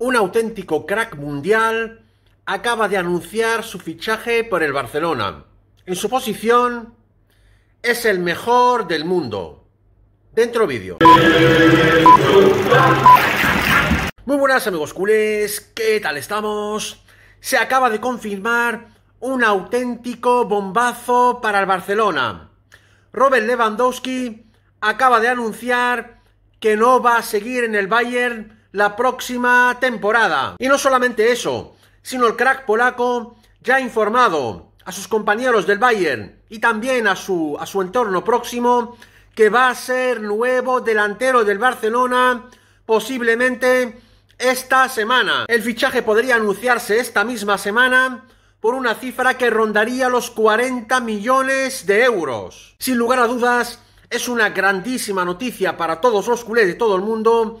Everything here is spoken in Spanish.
un auténtico crack mundial, acaba de anunciar su fichaje por el Barcelona. En su posición, es el mejor del mundo. Dentro vídeo. Muy buenas amigos culés, ¿qué tal estamos? Se acaba de confirmar un auténtico bombazo para el Barcelona. Robert Lewandowski acaba de anunciar que no va a seguir en el Bayern la próxima temporada. Y no solamente eso, sino el crack polaco ya ha informado a sus compañeros del Bayern y también a su, a su entorno próximo que va a ser nuevo delantero del Barcelona posiblemente esta semana. El fichaje podría anunciarse esta misma semana por una cifra que rondaría los 40 millones de euros. Sin lugar a dudas, es una grandísima noticia para todos los culés de todo el mundo